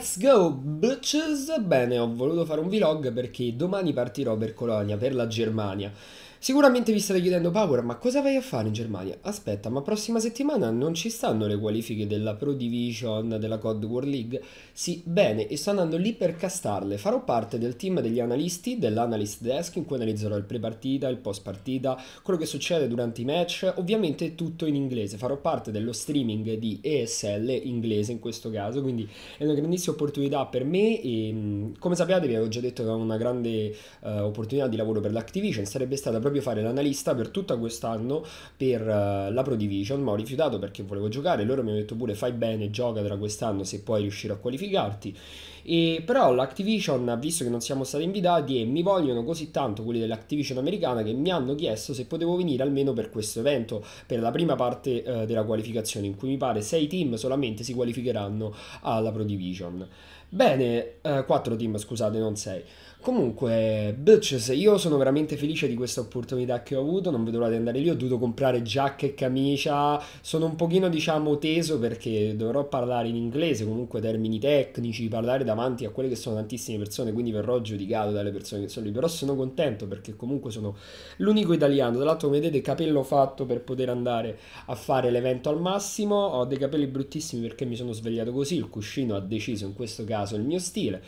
Let's go bitches! Bene, ho voluto fare un vlog perché domani partirò per Colonia, per la Germania. Sicuramente vi state chiedendo Power, ma cosa vai a fare in Germania? Aspetta, ma prossima settimana non ci stanno le qualifiche della Pro Division della COD World League? Sì, bene, e sto andando lì per castarle. Farò parte del team degli analisti dell'analyst desk in cui analizzerò il pre-partita, il post-partita, quello che succede durante i match, ovviamente tutto in inglese. Farò parte dello streaming di ESL inglese in questo caso, quindi è una grandissima grandissime opportunità per me e mm, come sappiate vi avevo già detto che una grande uh, opportunità di lavoro per l'Activision sarebbe stata proprio fare l'analista per tutto quest'anno per uh, la Pro Division, ma ho rifiutato perché volevo giocare, loro mi hanno detto pure fai bene, gioca tra quest'anno se puoi riuscire a qualificarti. E, però l'Activision ha visto che non siamo stati invitati e mi vogliono così tanto quelli dell'Activision americana che mi hanno chiesto se potevo venire almeno per questo evento, per la prima parte uh, della qualificazione in cui mi pare 6 team solamente si qualificheranno alla Pro Division. Anne Bene, eh, 4 team, scusate, non 6. Comunque, bitches, io sono veramente felice di questa opportunità che ho avuto, non vedo l'ora di andare lì, ho dovuto comprare giacca e camicia, sono un pochino diciamo teso perché dovrò parlare in inglese, comunque termini tecnici, parlare davanti a quelle che sono tantissime persone, quindi verrò giudicato dalle persone che sono lì, però sono contento perché comunque sono l'unico italiano, tra l'altro come vedete capello fatto per poter andare a fare l'evento al massimo, ho dei capelli bruttissimi perché mi sono svegliato così, il cuscino ha deciso in questo caso caso il mio stile.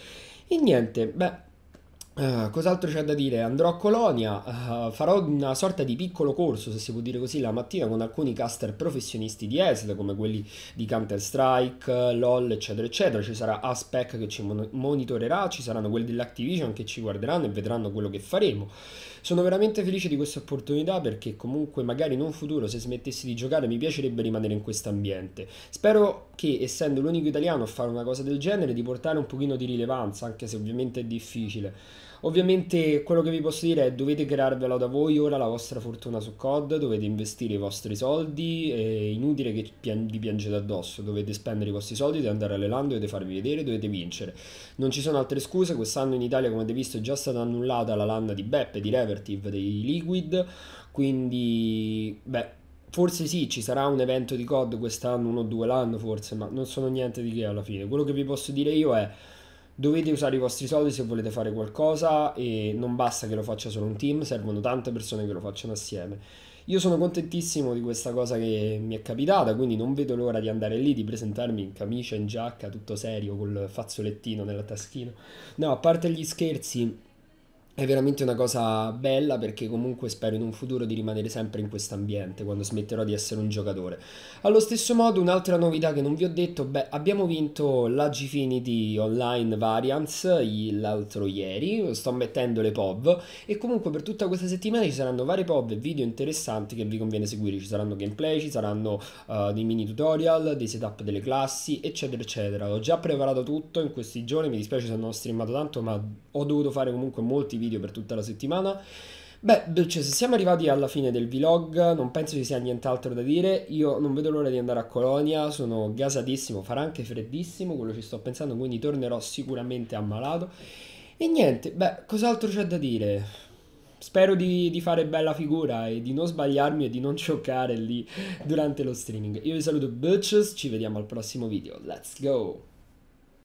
E niente, beh, eh, cos'altro c'è da dire? Andrò a Colonia, uh, farò una sorta di piccolo corso, se si può dire così, la mattina con alcuni caster professionisti di ESL, come quelli di Counter-Strike, LOL, eccetera, eccetera. Ci sarà Aspec che ci monitorerà, ci saranno quelli dell'Activision che ci guarderanno e vedranno quello che faremo. Sono veramente felice di questa opportunità perché comunque magari in un futuro, se smettessi di giocare, mi piacerebbe rimanere in questo ambiente. Spero che, essendo l'unico italiano a fare una cosa del genere, di portare un pochino di rilevanza, anche se ovviamente è difficile. Ovviamente quello che vi posso dire è dovete crearvelo da voi ora la vostra fortuna su COD, dovete investire i vostri soldi, è inutile che vi piangete addosso, dovete spendere i vostri soldi, dovete andare alle LAN, dovete farvi vedere, dovete vincere. Non ci sono altre scuse, quest'anno in Italia come avete visto è già stata annullata la LAN di Beppe, di Revertive, dei Liquid, quindi beh forse sì, ci sarà un evento di COD quest'anno, uno o due l'anno forse, ma non sono niente di che alla fine. Quello che vi posso dire io è dovete usare i vostri soldi se volete fare qualcosa e non basta che lo faccia solo un team, servono tante persone che lo facciano assieme. Io sono contentissimo di questa cosa che mi è capitata, quindi non vedo l'ora di andare lì, di presentarmi in camicia, in giacca, tutto serio, col fazzolettino nella taschina. No, a parte gli scherzi, è veramente una cosa bella perché comunque spero in un futuro di rimanere sempre in questo ambiente quando smetterò di essere un giocatore. Allo stesso modo un'altra novità che non vi ho detto, beh abbiamo vinto la Gfinity Online Variants l'altro ieri, sto mettendo le POV e comunque per tutta questa settimana ci saranno varie POV e video interessanti che vi conviene seguire, ci saranno gameplay, ci saranno uh, dei mini tutorial, dei setup delle classi eccetera eccetera. Ho già preparato tutto in questi giorni, mi dispiace se non ho streamato tanto ma ho dovuto fare comunque molti video video per tutta la settimana. Beh, cioè, se siamo arrivati alla fine del vlog, non penso ci sia nient'altro da dire. Io non vedo l'ora di andare a Colonia, sono gasatissimo, farà anche freddissimo, quello ci sto pensando, quindi tornerò sicuramente ammalato. E niente, beh, cos'altro c'è da dire? Spero di, di fare bella figura e di non sbagliarmi e di non scioccare lì durante lo streaming. Io vi saluto, bitches, ci vediamo al prossimo video. Let's go!